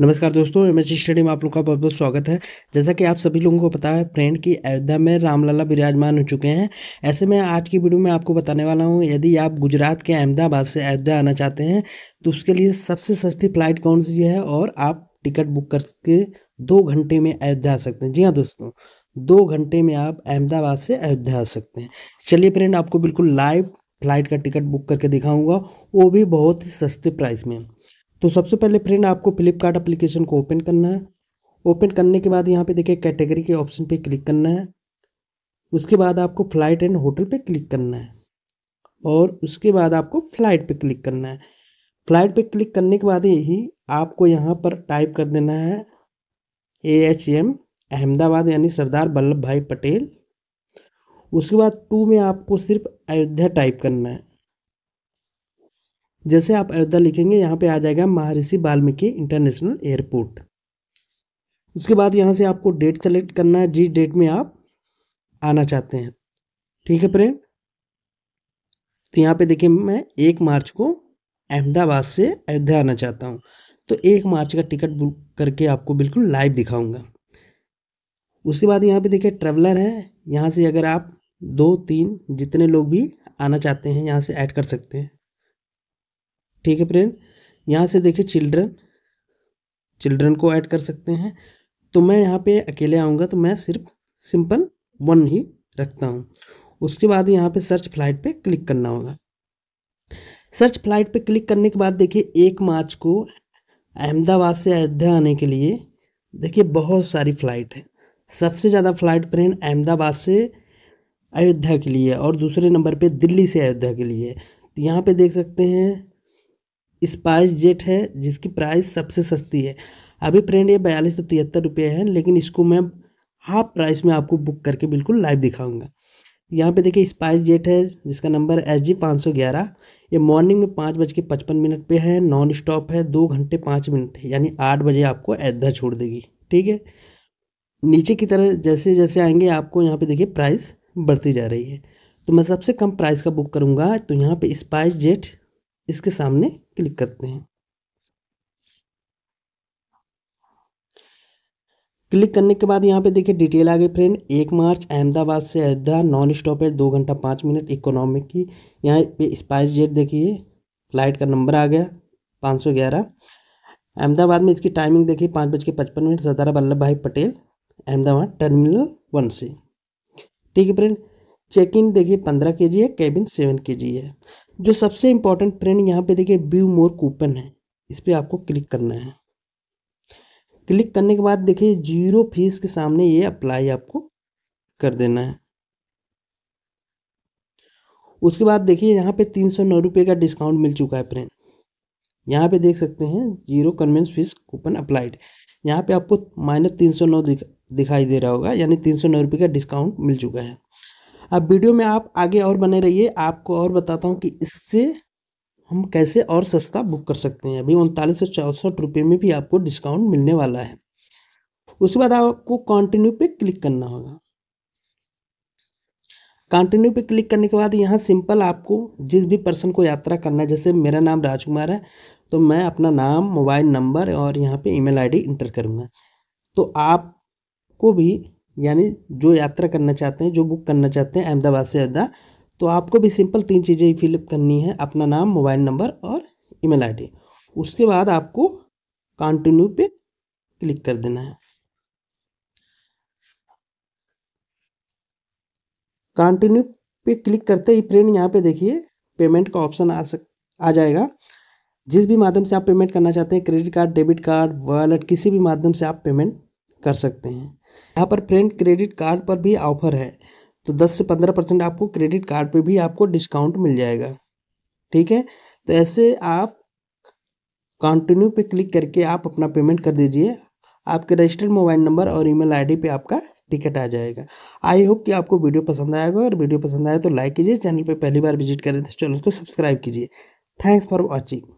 नमस्कार दोस्तों M S study में आप लोग का बहुत बहुत स्वागत है जैसा कि आप सभी लोगों को पता है फ्रेंड कि अयोध्या में रामलला विराजमान हो चुके हैं ऐसे में आज की वीडियो में आपको बताने वाला हूँ यदि आप गुजरात के अहमदाबाद से अयोध्या आना चाहते हैं तो उसके लिए सबसे सस्ती फ्लाइट कौन सी है और आप टिकट बुक करके दो घंटे में अयोध्या आ सकते हैं जी हाँ दोस्तों दो घंटे में आप अहमदाबाद से अयोध्या आ सकते हैं चलिए फ्रेंड आपको बिल्कुल लाइव फ्लाइट का टिकट बुक करके दिखाऊंगा वो भी बहुत ही सस्ते प्राइस में तो सबसे पहले फ्रेंड आपको फ्लिपकार्ट अप्लीकेशन को ओपन करना है ओपन करने के बाद यहाँ पे देखिए कैटेगरी के ऑप्शन पे क्लिक करना है उसके बाद आपको फ़्लाइट एंड होटल पे क्लिक करना है और उसके बाद आपको फ़्लाइट पे क्लिक करना है फ़्लाइट पे क्लिक करने के बाद ही आपको यहाँ पर टाइप कर देना है ए एच एम अहमदाबाद यानी सरदार वल्लभ भाई पटेल उसके बाद टू में आपको सिर्फ अयोध्या टाइप करना है जैसे आप अयोध्या लिखेंगे यहाँ पे आ जाएगा महर्षि वाल्मीकि इंटरनेशनल एयरपोर्ट उसके बाद यहाँ से आपको डेट सेलेक्ट करना है जिस डेट में आप आना चाहते हैं ठीक है फ्रेंड तो यहाँ पे देखिए मैं एक मार्च को अहमदाबाद से अयोध्या आना चाहता हूँ तो एक मार्च का टिकट बुक करके आपको बिल्कुल लाइव दिखाऊंगा उसके बाद यहाँ पे देखिए ट्रेवलर है यहाँ से अगर आप दो तीन जितने लोग भी आना चाहते हैं यहाँ से ऐड कर सकते हैं ठीक है फ्रेंड यहाँ से देखिए चिल्ड्रन चिल्ड्रन को ऐड कर सकते हैं तो मैं यहाँ पे अकेले आऊँगा तो मैं सिर्फ सिंपल वन ही रखता हूँ उसके बाद यहाँ पे सर्च फ्लाइट पे क्लिक करना होगा सर्च फ्लाइट पे क्लिक करने के बाद देखिए एक मार्च को अहमदाबाद से अयोध्या आने के लिए देखिए बहुत सारी फ़्लाइट है सबसे ज़्यादा फ़्लाइट ट्रेन अहमदाबाद से अयोध्या के लिए और दूसरे नंबर पे दिल्ली से अयोध्या के लिए तो यहाँ पे देख सकते हैं स्पाइस जेट है जिसकी प्राइस सबसे सस्ती है अभी फ्रेंड ये बयालीस सौ तिहत्तर रुपये है लेकिन इसको मैं हाफ प्राइस में आपको बुक करके बिल्कुल लाइव दिखाऊंगा यहाँ पे देखिए स्पाइस जेट है जिसका नंबर एस जी पाँच सौ ग्यारह ये मॉर्निंग में पाँच बज के पचपन मिनट पे है नॉन स्टॉप है दो घंटे पाँच मिनट है यानी आठ बजे आपको अयोध्या छोड़ देगी ठीक है नीचे की तरह जैसे जैसे आएंगे आपको यहाँ पे देखिए प्राइस बढ़ती जा रही है तो मैं सबसे कम प्राइस का बुक करूँगा तो यहाँ पे स्पाइस जेट इसके सामने क्लिक करते हैं क्लिक करने के बाद यहाँ पे देखिए डिटेल आ गई फ्रेंड एक मार्च अहमदाबाद से अयोध्या नॉन स्टॉपेज दो घंटा पाँच मिनट इकोनॉमिक की यहाँ पे स्पाइस जेट देखिए फ्लाइट का नंबर आ गया पाँच सौ ग्यारह अहमदाबाद में इसकी टाइमिंग देखिए पाँच बज के पचपन मिनट सरदार वल्लभ भाई पटेल अहमदाबाद टर्मिनल वन से ठीक है फ्रेंड चेक इन देखिए पंद्रह के है कैबिन सेवन के है जो सबसे इंपॉर्टेंट ट्रेंड यहाँ पे देखिए व्यू मोर कूपन है इस पर आपको क्लिक करना है क्लिक करने के बाद देखिए जीरो फीस के सामने ये अप्लाई आपको कर देना है उसके बाद देखिए यहाँ पे तीन सौ नौ रुपये का डिस्काउंट मिल चुका है फ्रेंड यहाँ पे देख सकते हैं zero convenience fee coupon applied यहाँ पे आपको माइनस तीन सौ नौ दिखाई दे रहा होगा यानी तीन सौ नौ रुपये का डिस्काउंट मिल चुका है अब वीडियो में आप आगे और बने रहिए आपको और बताता हूँ कि इससे हम कैसे और सस्ता बुक कर सकते हैं अभी उनतालीस सौ चौंसठ रुपये में भी आपको डिस्काउंट मिलने वाला है उसके बाद आपको कंटिन्यू पे क्लिक करना होगा कंटिन्यू पे क्लिक करने के बाद यहाँ सिंपल आपको जिस भी पर्सन को यात्रा करना है जैसे मेरा नाम राजकुमार है तो मैं अपना नाम मोबाइल नंबर और यहाँ पे ईमेल आईडी इंटर करूँगा तो आपको भी यानी जो यात्रा करना चाहते हैं जो बुक करना चाहते हैं अहमदाबाद से अद्दा तो आपको भी सिंपल तीन चीज़ें ही फिलअप करनी है अपना नाम मोबाइल नंबर और ईमेल आईडी उसके बाद आपको कंटिन्यू पे क्लिक कर देना है कंटिन्यू पे क्लिक करते ही फ्रेंड यहाँ पे देखिए पेमेंट का ऑप्शन आ सक आ जाएगा जिस भी माध्यम से आप पेमेंट करना चाहते हैं credit card debit card wallet किसी भी माध्यम से आप पेमेंट कर सकते हैं यहाँ पर फ्रेंड क्रेडिट कार्ड पर भी ऑफर है तो 10 से 15 परसेंट आपको क्रेडिट कार्ड पे भी आपको डिस्काउंट मिल जाएगा ठीक है तो ऐसे आप कंटिन्यू पे क्लिक करके आप अपना पेमेंट कर दीजिए आपके रजिस्टर्ड मोबाइल नंबर और ईमेल आईडी पे आपका टिकट आ जाएगा आई होप कि आपको वीडियो पसंद आएगा और वीडियो पसंद आए तो लाइक कीजिए चैनल पर पहली बार विजिट करें तो चैनल को सब्सक्राइब कीजिए थैंक्स फॉर वॉचिंग